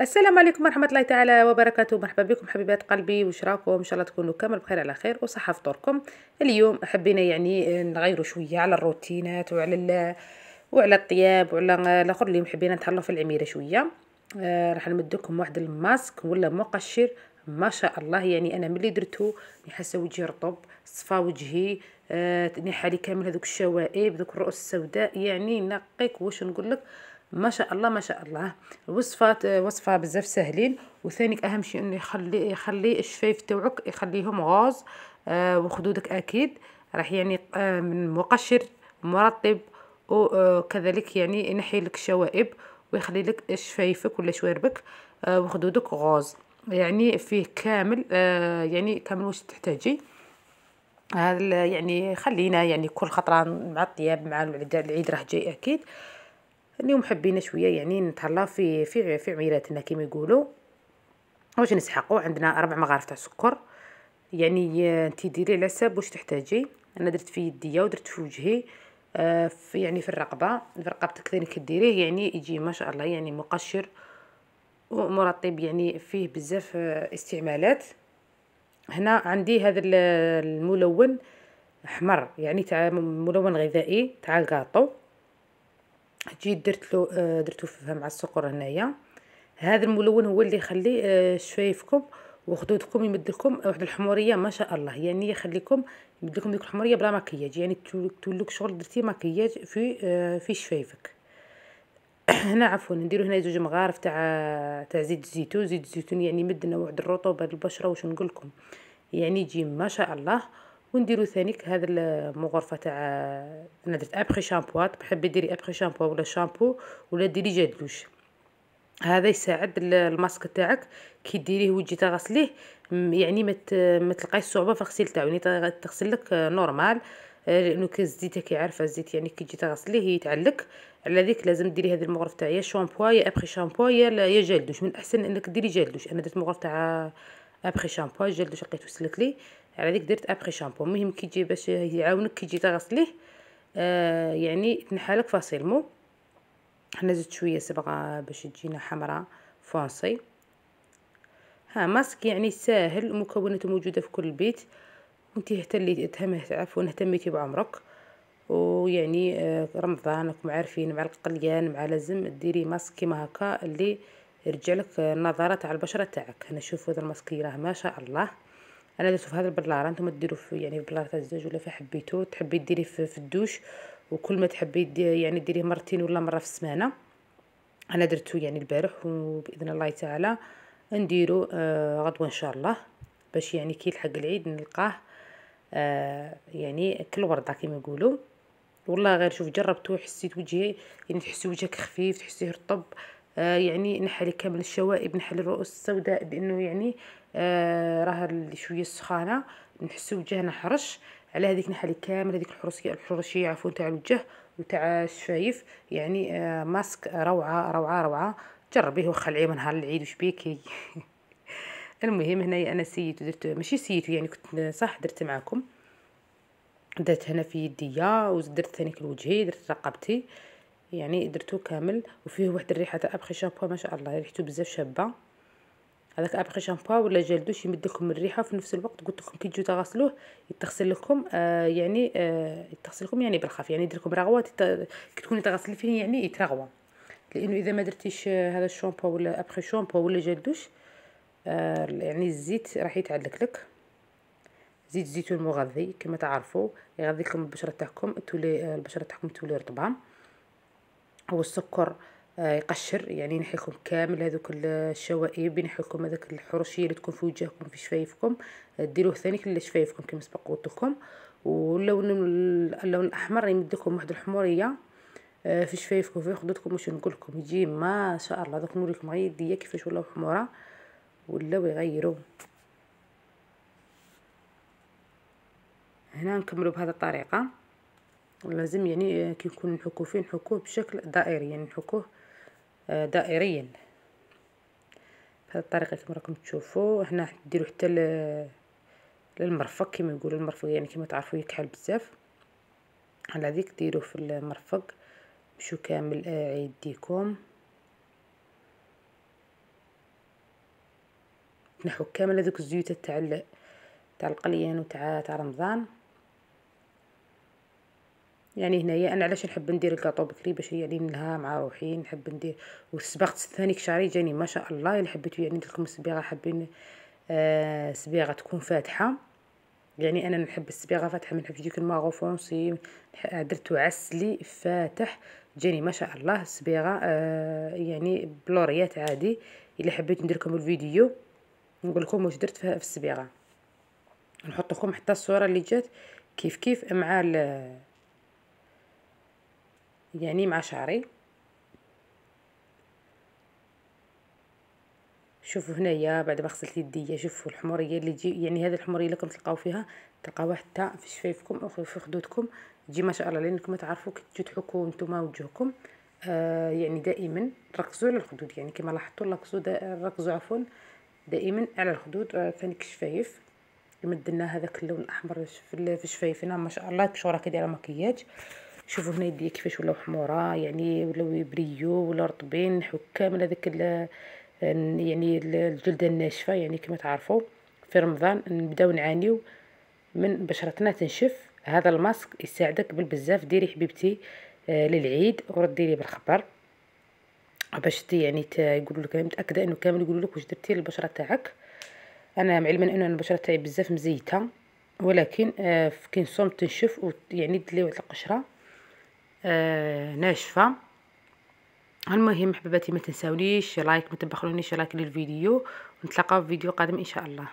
السلام عليكم ورحمة الله تعالى وبركاته مرحبا بكم حبيبات قلبي وشراكم راكم ان شاء الله تكونوا كامل بخير على خير وصحة فطوركم اليوم حبينا يعني نغيروا شوية على الروتينات وعلى وعلى الطياب وعلى الاخر اليوم حبينا نتهلاو في العميرة شوية آه راح نمدكم واحد الماسك ولا مقشر ما شاء الله يعني انا ملي درتو نحس وجهي رطب صفى وجهي آه نحالي كامل هذوك الشوائب ذوك الرؤوس السوداء يعني نقيك واش نقول لك ما شاء الله ما شاء الله الوصفات وصفه بزاف سهلين وثانيك اهم شيء انه يخلي يخلي الشفايف تاعك يخليهم غاز آه وخدودك اكيد راح يعني آه، من مقشر مرطب وكذلك آه، يعني ينحي لك الشوائب ويخلي لك شفايفك ولا شواربك آه، وخدودك غاز يعني فيه كامل يعني كامل واش تحتاجي هذا يعني خلينا يعني كل خطره مع الطياب مع العيد راه جاي اكيد اليوم حبينا شويه يعني نتهلا في في في عميلاتنا كيما يقولوا واش نسحقوا عندنا ربع مغارف تاع سكر يعني آه، انت ديري على حساب واش تحتاجي انا درت في يديا ودرت في وجهي آه، في يعني في الرقبه في رقبتك ثاني كديريه يعني يجي ما شاء الله يعني مقشر ومرطب يعني فيه بزاف آه، استعمالات هنا عندي هذا الملون احمر يعني تاع ملون غذائي تاع الكاطو جيت درت له آه، درتو مع السكر هنايا هذا الملون هو اللي يخلي آه، شفايفكم وخدودكم يمدلكم واحد الحموريه ما شاء الله يعني يخليكم يمدلكم ديك الحموريه بلا مكياج يعني تولوك شغل درتي مكياج في آه، في شفايفك هنا عفوا نديرو هنا زوج مغارف تاع تاع زيت الزيتون زيت الزيتون يعني يمد لنا واحد الرطوبه للبشره واش نقول لكم يعني يجي ما شاء الله ونديرو ثانيك هذا المغرفه تاع انا درت ابخي شامبو تحبي ديري ابخي شامبو ولا شامبو ولا ديري جادلوش هذا يساعد الماسك تاعك كي ديريه وتجي تغسليه يعني ما ما تلقايش صعوبه في الغسيل تاعو يعني تغسل لك نورمال آه، لانه كالزيت كي عارفه الزيت يعني كي تجي تغسليه يتعلق على ذيك لازم ديري هذه المغرفه تاع يا شامبو يا ابخي شامبو يا يا جلدوش من الاحسن انك ديري جلدوش انا درت مغرف تاع ابخي شامبو جلدوش لقيتو سلك لي على ذيك درت ابخي شامبو المهم كي تجي باش يعاونك كي تجي تغسليه آه، يعني تنحالك فاصيلمو حنا زدت شويه صبغه باش تجينا حمراء فونسي ها ماسك يعني ساهل مكوناته موجوده في كل بيت وانت حتى اللي عفوا اهتميتي بعمرك ويعني آه، رمضان راكم عارفين مع القليان مع لازم ديري ماسك كيما هكا اللي يرجع لك النظره تاع البشره تاعك هنا شوفوا هذا الماسك راه ما شاء الله انا درتو في هذا البلاره نتوما ديرو في يعني في تاع الزاج ولا في حبيتو تحبي ديريه في, في الدوش وكل ما تحبي يعني ديريه مرتين ولا مره في السمانه انا درتو يعني البارح وباذن الله تعالى نديرو آه غدوه ان شاء الله باش يعني كي يلحق العيد نلقاه آه يعني كل ورده كيما يقولوا والله غير شوف جربته حسيت وجهي يعني تحسي وجهك خفيف تحسيه رطب آه يعني نحلي كامل الشوائب نحلي الرؤوس السوداء بانه يعني آه، راه شويه سخانه نحسو وجهنا حرش على هذيك نحالي كامل هذيك الحرشيه الحرشيه عفوا تاع الوجه وتاع الشفايف يعني آه ماسك روعه روعه روعه جربيه وخلعيه من نهار العيد وشبيكي المهم هنايا انا سيت درت ماشي سيتو يعني كنت صح درت معاكم درت هنا في يديا ودرت ثاني لوجهي درت رقبتي يعني درتو كامل وفيه واحد الريحه تاع ابخي شابو ما شاء الله ريحته بزاف شابه هذاك ابخي شامبو ولا جيل دوش يمد لكم الريحه في نفس الوقت قلت لكم كي تجوا تغسلوه يتغسل لكم آه يعني آه يتغسل لكم يعني بالخف يعني يدير لكم رغوه كي تكوني تغسلي فيه يعني يترغوى لانه اذا ما درتيش آه، هذا الشامبو ولا ابخي شامبو ولا جيل دوش آه يعني الزيت راح يتعلق لك زيت الزيتون مغذي كما تعرفوا يغذي لكم البشره تاعكم تولي البشره تاعكم تولي رطبه والسكر آه، يقشر يعني ينحيكم لكم كامل هذوك الشوائب ينحيكم لكم هذاك الحرشيه اللي تكون في وجهكم في شفايفكم آه، ديروه ثاني شفايفكم كما سبق قلت لكم واللون اللون الاحمر يمد لكم واحد الحموريه آه، في شفايفكم في خدودكم واش نقول لكم يجي ما شاء الله دوك نوريكم غير يديا كيفاش ولاو حموره ولاو يغيروا هنا نكملوا بهذا الطريقه لازم يعني كي نكون نحكو فيه نحكوه بشكل دائري يعني نحكوه دائريا بهذه الطريقه كما راكم تشوفوا هنا ديروا حتى للمرفق كما يقولوا المرفق يعني كما تعرفوا يكحل بزاف على ذيك ديروه في المرفق مشو كامل عيديكم نحو كامل هذوك الزيوت تاع تاع القليان وتاع تاع رمضان يعني هنايا انا علاش نحب ندير الكاطو بكري باش يعني نلها مع روحي نحب ندير والصباغه الثاني كشاري جاني ما شاء الله الا حبيتو يعني ندير لكم صبيغه حابين آه صبيغه تكون فاتحه يعني انا نحب الصبيغه فاتحه ما نحبش ديك الماغو فونسي درتو عسلي فاتح جاني ما شاء الله الصبيغه آه يعني بلوريات عادي الا حبيت ندير لكم الفيديو نقول لكم واش درت في الصبيغه نحط لكم حتى الصوره اللي جات كيف كيف مع يعني مع شعري شوفوا هنايا بعد ما غسلت يديا شوفوا الحموريه اللي تجي يعني هذه الحموريه اللي تلقاو فيها تلقاوها حتى في شفايفكم او في خدودكم تجي ما شاء الله لانكم تعرفوا كي تجوا تحكوا نتوما وجهكم آه يعني دائما ركزوا على الخدود يعني كما لاحظتوا ركزوا ركزوا عفوا دائما على الخدود آه فانك الشفايف كما درنا هذاك اللون الاحمر في الشفايف هنا ما شاء الله كشوره دايره مكياج شوفوا هنا يديا كيفاش ولاو حموره يعني ولاو يبريو ولا رطبين نحو كامل هذاك يعني الجلده الناشفه يعني كما تعرفوا في رمضان نبداو نعانيو من بشرتنا تنشف هذا الماسك يساعدك بالبزاف ديري حبيبتي آه، للعيد وردي لي بالخبر باش يعني يقولوا لك متاكده انه كامل يقولوا لك واش درتي للبشره تاعك انا معلمه انه البشره تاعي بزاف مزيته ولكن آه، كي نصوم تنشف ويعني دلي واحد القشره آه ناشفه المهم حبيباتي ما تنساوليش لايك ما تبخلونيش لايك للفيديو ونتلاقاو في فيديو قادم ان شاء الله